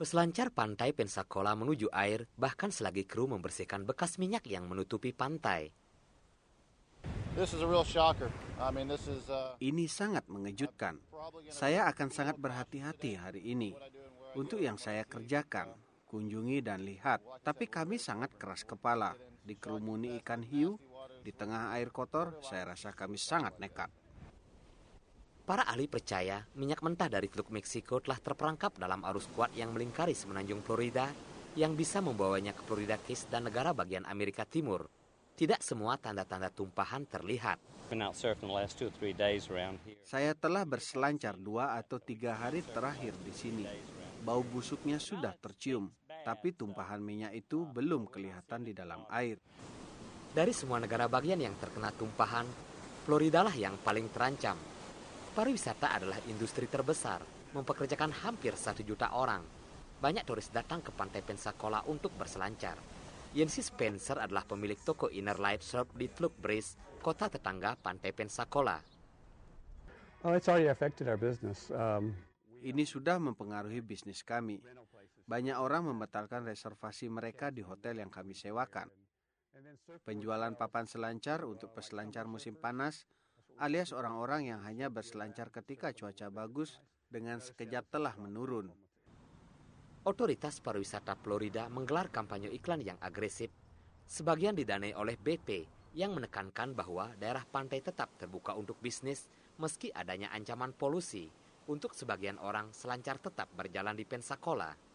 Peselancar pantai Pensacola menuju air, bahkan selagi kru membersihkan bekas minyak yang menutupi pantai. Uh, ini sangat mengejutkan. Saya akan sangat berhati-hati hari ini. Untuk yang saya kerjakan, kunjungi dan lihat. Tapi kami sangat keras kepala. Dikerumuni ikan hiu, di tengah air kotor, saya rasa kami sangat nekat. Para ahli percaya, minyak mentah dari Teluk Meksiko telah terperangkap dalam arus kuat yang melingkari semenanjung Florida yang bisa membawanya ke Florida Keys dan negara bagian Amerika Timur. Tidak semua tanda-tanda tumpahan terlihat. Saya telah berselancar dua atau tiga hari terakhir di sini. Bau busuknya sudah tercium, tapi tumpahan minyak itu belum kelihatan di dalam air. Dari semua negara bagian yang terkena tumpahan, Florida lah yang paling terancam Pariwisata adalah industri terbesar, mempekerjakan hampir satu juta orang. Banyak turis datang ke Pantai Pensacola untuk berselancar. Yancy Spencer adalah pemilik toko Inner Light Surf di Fluke Breeze, kota tetangga Pantai Pensacola. Oh, it's already affected our business. Um, Ini sudah mempengaruhi bisnis kami. Banyak orang membatalkan reservasi mereka di hotel yang kami sewakan. Penjualan papan selancar untuk peselancar musim panas alias orang-orang yang hanya berselancar ketika cuaca bagus dengan sekejap telah menurun. Otoritas pariwisata Florida menggelar kampanye iklan yang agresif, sebagian didanai oleh BP yang menekankan bahwa daerah pantai tetap terbuka untuk bisnis meski adanya ancaman polusi. Untuk sebagian orang, selancar tetap berjalan di Pensacola.